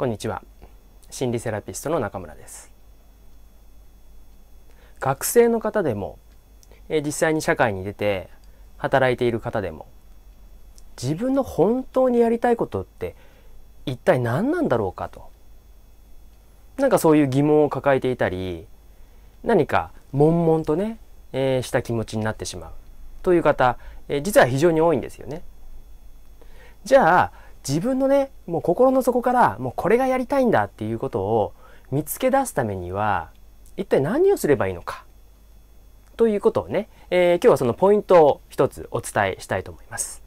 こんにちは心理セラピストの中村です学生の方でも、え実際に社会に出て働いている方でも自分の本当にやりたいことって一体何なんだろうかとなんかそういう疑問を抱えていたり何か悶々とね、えー、した気持ちになってしまうという方、えー、実は非常に多いんですよね。じゃあ自分のねもう心の底からもうこれがやりたいんだっていうことを見つけ出すためには一体何をすればいいのかということをね、えー、今日はそのポイントを一つお伝えしたいと思います。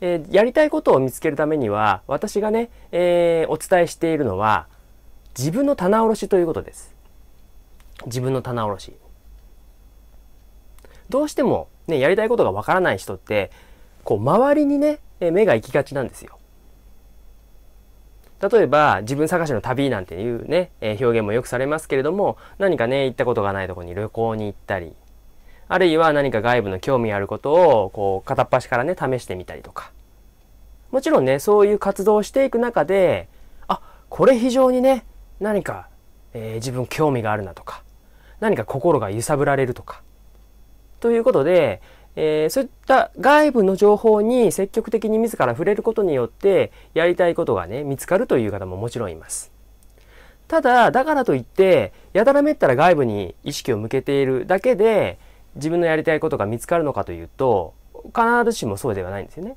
えー、やりたいことを見つけるためには私がね、えー、お伝えしているのは自分の棚卸しということです。自分の棚卸し。どうしてもねやりたいことがわからない人ってこう周りにね目が行きがちなんですよ。例えば、自分探しの旅なんていうね、えー、表現もよくされますけれども、何かね、行ったことがないとこに旅行に行ったり、あるいは何か外部の興味あることを、こう、片っ端からね、試してみたりとか。もちろんね、そういう活動をしていく中で、あ、これ非常にね、何か、えー、自分興味があるなとか、何か心が揺さぶられるとか、ということで、えー、そういった外部の情報に積極的に自ら触れることによってやりたいことがね見つかるという方ももちろんいます。ただだからといってやたらめったら外部に意識を向けているだけで自分のやりたいことが見つかるのかというと必ずしもそうではないんですよね。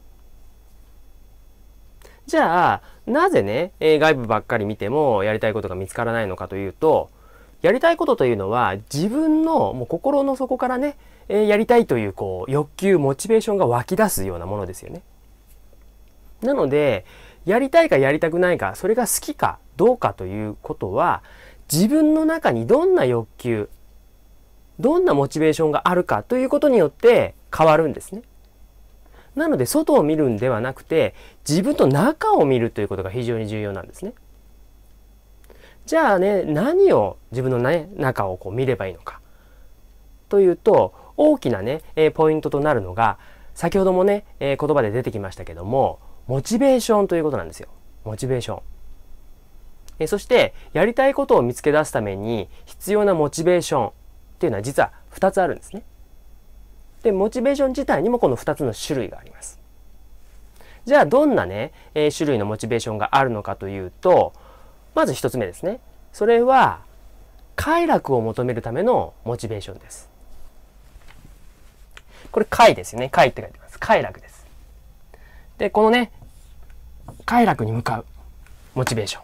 じゃあなぜね、えー、外部ばっかり見てもやりたいことが見つからないのかというとやりたいことというのは自分のもう心の底からねえやりたいというこう欲求モチベーションが湧き出すようなものですよね。なのでやりたいかやりたくないかそれが好きかどうかということは自分の中にどんな欲求どんなモチベーションがあるかということによって変わるんですね。なので外を見るんではなくて自分と中を見るということが非常に重要なんですね。じゃあね何を自分の、ね、中をこう見ればいいのかというと大きなね、えー、ポイントとなるのが、先ほどもね、えー、言葉で出てきましたけども、モチベーションということなんですよ。モチベーション。えそして、やりたいことを見つけ出すために必要なモチベーションっていうのは実は2つあるんですね。で、モチベーション自体にもこの2つの種類があります。じゃあ、どんなね、えー、種類のモチベーションがあるのかというと、まず1つ目ですね。それは、快楽を求めるためのモチベーションです。これ快ですよね。快って書いてます。快楽です。で、このね、快楽に向かうモチベーション。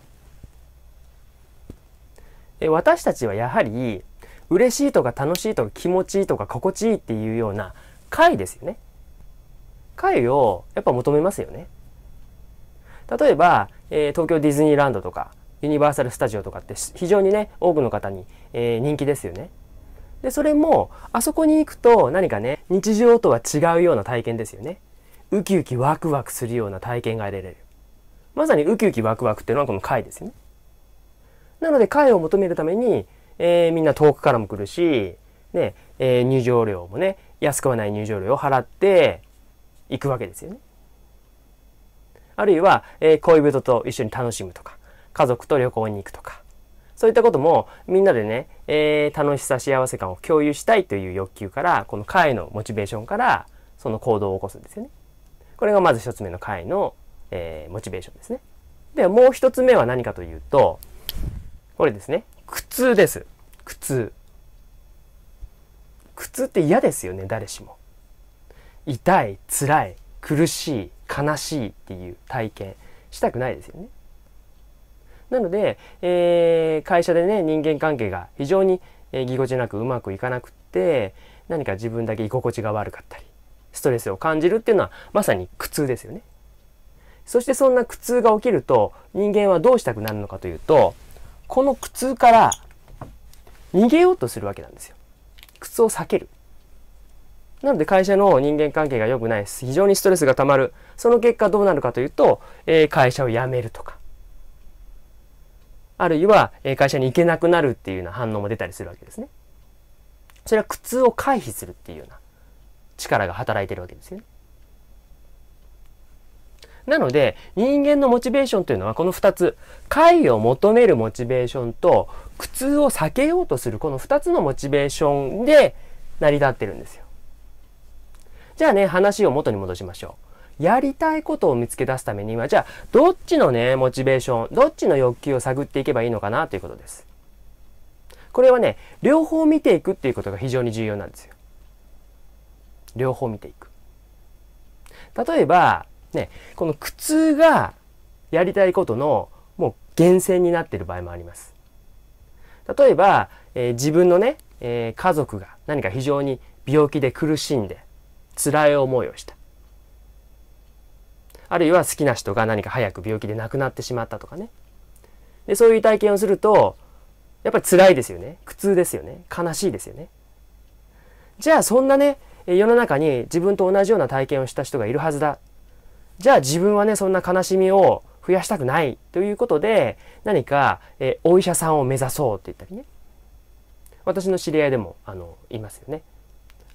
で私たちはやはり、嬉しいとか楽しいとか気持ちいいとか心地いいっていうような快ですよね。快をやっぱ求めますよね。例えば、えー、東京ディズニーランドとかユニバーサル・スタジオとかって非常にね多くの方に、えー、人気ですよね。で、それも、あそこに行くと何かね、日常とは違うような体験ですよね。ウキウキワクワクするような体験が得られる。まさにウキウキワクワクっていうのはこの会ですよね。なので会を求めるために、えー、みんな遠くからも来るし、ね、えー、入場料もね、安くはない入場料を払って行くわけですよね。あるいは、えー、恋人と一緒に楽しむとか、家族と旅行に行くとか、そういったこともみんなでね、えー、楽しさ幸せ感を共有したいという欲求からこの会のモチベーションからその行動を起こすんですよね。これがまず1つ目の会の、えー、モチベーションですね。ではもう1つ目は何かというとこれですね苦痛です。苦痛。苦痛って嫌ですよね誰しも。痛い辛い苦しい悲しいっていう体験したくないですよね。なので、えー、会社でね人間関係が非常に、えー、ぎこちなくうまくいかなくって何か自分だけ居心地が悪かったりストレスを感じるっていうのはまさに苦痛ですよね。そしてそんな苦痛が起きると人間はどうしたくなるのかというとこの苦痛から逃げようとするわけなんですよ。苦痛を避ける。なので会社の人間関係が良くないです。非常にストレスがたまる。その結果どうなるかというと、えー、会社を辞めるとか、あるいは会社に行けなくなるっていうような反応も出たりするわけですね。それは苦痛を回避するっていうような力が働いてるわけですよね。なので人間のモチベーションというのはこの2つ回を求めるモチベーションと苦痛を避けようとするこの2つのモチベーションで成り立ってるんですよ。じゃあね話を元に戻しましょう。やりたいことを見つけ出すためには、じゃあ、どっちのね、モチベーション、どっちの欲求を探っていけばいいのかなということです。これはね、両方見ていくっていうことが非常に重要なんですよ。両方見ていく。例えば、ね、この苦痛がやりたいことのもう源泉になっている場合もあります。例えば、えー、自分のね、えー、家族が何か非常に病気で苦しんで辛い思いをした。あるいは好きな人が何か早く病気で亡くなってしまったとかねでそういう体験をするとやっぱり辛いですよね苦痛ですよね悲しいですよねじゃあそんなね世の中に自分と同じような体験をした人がいるはずだじゃあ自分はねそんな悲しみを増やしたくないということで何か、えお医者さんを目指そうって言ったりね私の知り合いでもあのいますよね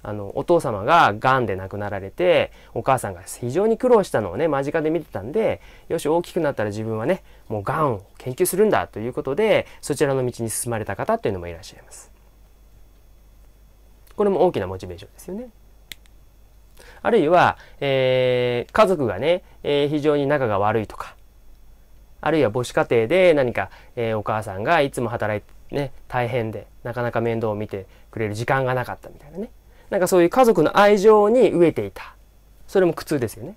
あのお父様ががんで亡くなられてお母さんが非常に苦労したのをね間近で見てたんでよし大きくなったら自分はねもうがんを研究するんだということでそちらの道に進まれた方っていうのもいらっしゃいます。これも大きなモチベーションですよね。あるいは、えー、家族がね、えー、非常に仲が悪いとかあるいは母子家庭で何か、えー、お母さんがいつも働いて、ね、大変でなかなか面倒を見てくれる時間がなかったみたいなねなんかそういう家族の愛情に飢えていたそれも苦痛ですよね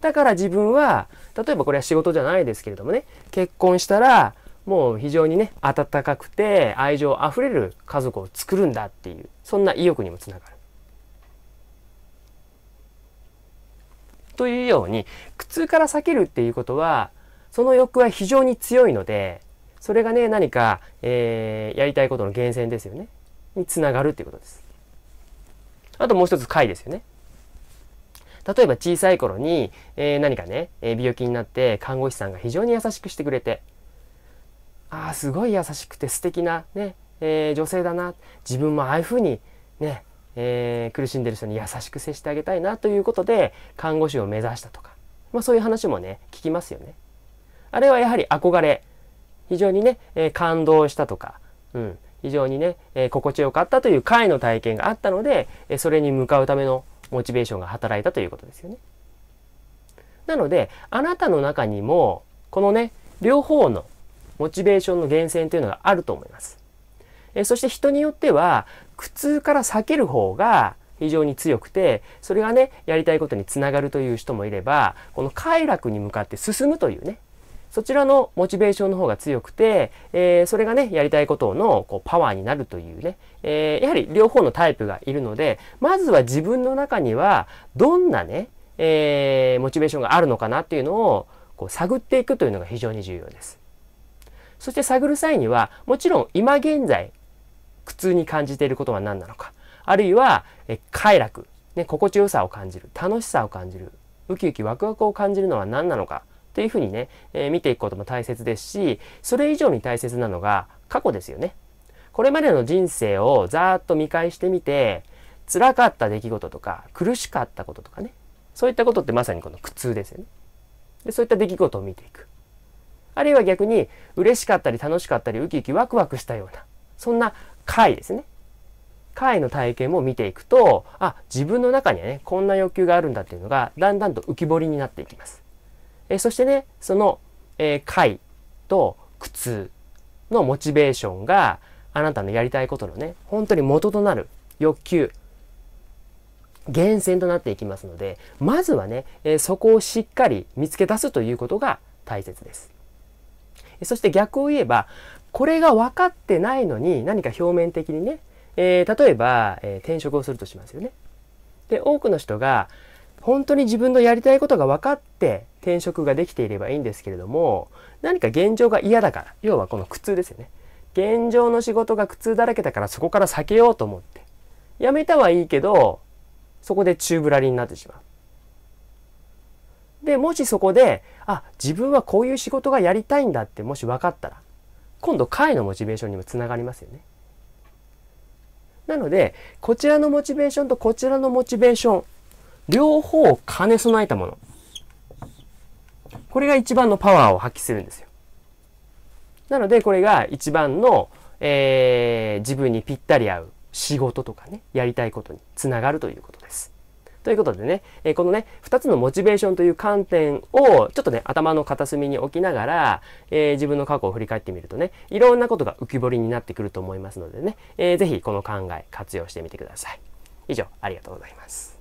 だから自分は例えばこれは仕事じゃないですけれどもね結婚したらもう非常にね温かくて愛情あふれる家族を作るんだっていうそんな意欲にもつながる。というように苦痛から避けるっていうことはその欲は非常に強いのでそれがね何か、えー、やりたいことの源泉ですよねにつながるっていうことです。あともう一つ貝ですよね。例えば小さい頃に、えー、何かね、えー、病気になって看護師さんが非常に優しくしてくれて、ああ、すごい優しくて素敵なね、えー、女性だな。自分もああいうふうにね、えー、苦しんでる人に優しく接してあげたいなということで、看護師を目指したとか、まあそういう話もね、聞きますよね。あれはやはり憧れ。非常にね、えー、感動したとか、うん、非常にね、えー、心地よかったという回の体験があったので、えそれに向かうためのモチベーションが働いたということですよね。なので、あなたの中にも、このね、両方のモチベーションの源泉というのがあると思います。えそして人によっては、苦痛から避ける方が非常に強くて、それがね、やりたいことにつながるという人もいれば、この快楽に向かって進むというね、そちらのモチベーションの方が強くて、えー、それがね、やりたいことのこうパワーになるというね、えー、やはり両方のタイプがいるので、まずは自分の中にはどんなね、えー、モチベーションがあるのかなっていうのをこう探っていくというのが非常に重要です。そして探る際には、もちろん今現在、苦痛に感じていることは何なのか、あるいは、え快楽、ね、心地よさを感じる、楽しさを感じる、ウキウキワクワクを感じるのは何なのか、というふうにね、えー、見ていくことも大切ですし、それ以上に大切なのが過去ですよね。これまでの人生をざーっと見返してみて、辛かった出来事とか、苦しかったこととかね。そういったことってまさにこの苦痛ですよね。で、そういった出来事を見ていく。あるいは逆に、嬉しかったり楽しかったり、ウキウキワクワクしたような、そんな回ですね。回の体験も見ていくと、あ、自分の中にはね、こんな欲求があるんだっていうのが、だんだんと浮き彫りになっていきます。えそしてねその、えー、快と苦痛のモチベーションがあなたのやりたいことのね本当に元となる欲求源泉となっていきますのでまずはね、えそこをしっかり見つけ出すということが大切ですそして逆を言えばこれが分かってないのに何か表面的にね、えー、例えば、えー、転職をするとしますよねで多くの人が本当に自分のやりたいことが分かって転職ができていればいいんですけれども、何か現状が嫌だから、要はこの苦痛ですよね。現状の仕事が苦痛だらけだからそこから避けようと思って。辞めたはいいけど、そこで宙ぶらりになってしまう。で、もしそこで、あ、自分はこういう仕事がやりたいんだってもし分かったら、今度会のモチベーションにもつながりますよね。なので、こちらのモチベーションとこちらのモチベーション、両方を兼ね備えたもの。これが一番のパワーを発揮するんですよ。なのでこれが一番の、えー、自分にぴったり合う仕事とかね、やりたいことにつながるということです。ということでね、えこのね、2つのモチベーションという観点を、ちょっとね、頭の片隅に置きながら、えー、自分の過去を振り返ってみるとね、いろんなことが浮き彫りになってくると思いますのでね、えー、ぜひこの考え活用してみてください。以上、ありがとうございます。